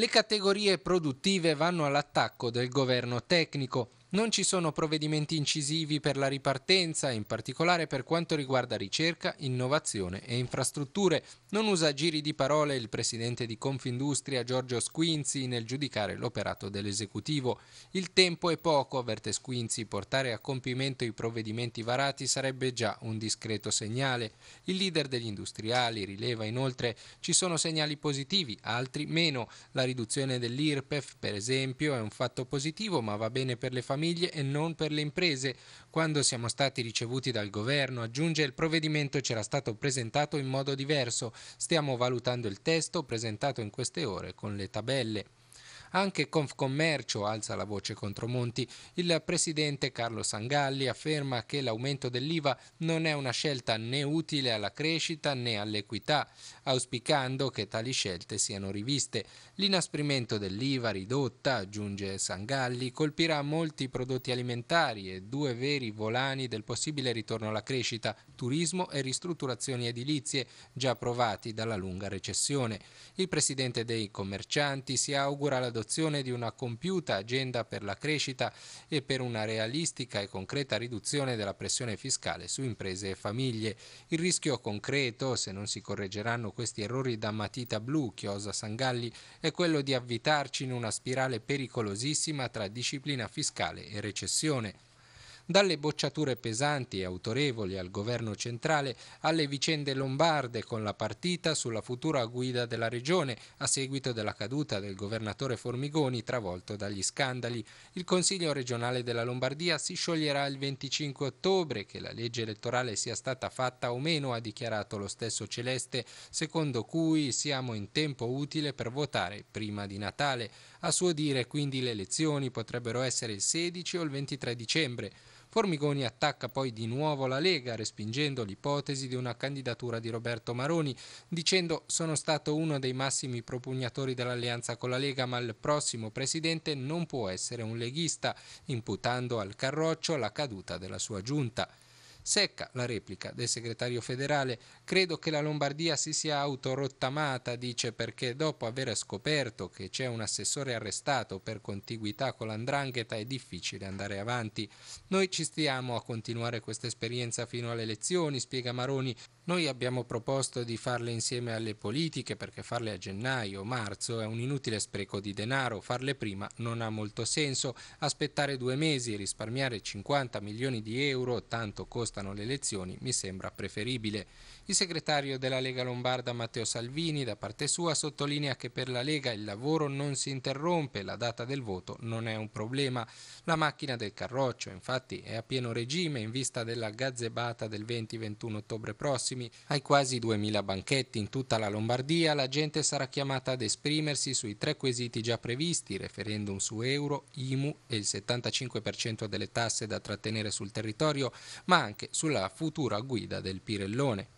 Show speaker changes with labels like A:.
A: le categorie produttive vanno all'attacco del governo tecnico non ci sono provvedimenti incisivi per la ripartenza, in particolare per quanto riguarda ricerca, innovazione e infrastrutture. Non usa giri di parole il presidente di Confindustria Giorgio Squinzi nel giudicare l'operato dell'esecutivo. Il tempo è poco, avverte Squinzi, portare a compimento i provvedimenti varati sarebbe già un discreto segnale. Il leader degli industriali rileva inoltre ci sono segnali positivi, altri meno. La riduzione dell'IRPEF, per esempio, è un fatto positivo, ma va bene per le famiglie famiglie e non per le imprese. Quando siamo stati ricevuti dal governo, aggiunge, il provvedimento c'era stato presentato in modo diverso. Stiamo valutando il testo presentato in queste ore con le tabelle. Anche Confcommercio alza la voce contro Monti. Il presidente Carlo Sangalli afferma che l'aumento dell'IVA non è una scelta né utile alla crescita né all'equità, auspicando che tali scelte siano riviste. L'inasprimento dell'IVA ridotta, aggiunge Sangalli, colpirà molti prodotti alimentari e due veri volani del possibile ritorno alla crescita, turismo e ristrutturazioni edilizie, già provati dalla lunga recessione. Il presidente dei commercianti si augura la l'adozione di una compiuta agenda per la crescita e per una realistica e concreta riduzione della pressione fiscale su imprese e famiglie. Il rischio concreto, se non si correggeranno questi errori da matita blu, chiosa Sangalli, è quello di avvitarci in una spirale pericolosissima tra disciplina fiscale e recessione. Dalle bocciature pesanti e autorevoli al governo centrale alle vicende lombarde con la partita sulla futura guida della regione a seguito della caduta del governatore Formigoni travolto dagli scandali. Il Consiglio regionale della Lombardia si scioglierà il 25 ottobre, che la legge elettorale sia stata fatta o meno, ha dichiarato lo stesso Celeste, secondo cui siamo in tempo utile per votare prima di Natale. A suo dire, quindi, le elezioni potrebbero essere il 16 o il 23 dicembre. Formigoni attacca poi di nuovo la Lega, respingendo l'ipotesi di una candidatura di Roberto Maroni, dicendo sono stato uno dei massimi propugnatori dell'alleanza con la Lega, ma il prossimo presidente non può essere un leghista, imputando al Carroccio la caduta della sua giunta. Secca la replica del segretario federale. Credo che la Lombardia si sia autorottamata, dice, perché dopo aver scoperto che c'è un assessore arrestato per contiguità con l'andrangheta è difficile andare avanti. Noi ci stiamo a continuare questa esperienza fino alle elezioni, spiega Maroni. Noi abbiamo proposto di farle insieme alle politiche perché farle a gennaio, marzo è un inutile spreco di denaro, farle prima non ha molto senso. Aspettare due mesi e risparmiare 50 milioni di euro, tanto costa contestano le elezioni mi sembra preferibile. Il segretario della Lega Lombarda Matteo Salvini da parte sua sottolinea che per la Lega il lavoro non si interrompe, la data del voto non è un problema. La macchina del Carroccio infatti è a pieno regime in vista della gazzebata del 20-21 ottobre prossimi. Ai quasi 2000 banchetti in tutta la Lombardia la gente sarà chiamata ad esprimersi sui tre quesiti già previsti, referendum su euro, IMU e il 75% delle tasse da trattenere sul territorio, ma anche anche sulla futura guida del Pirellone.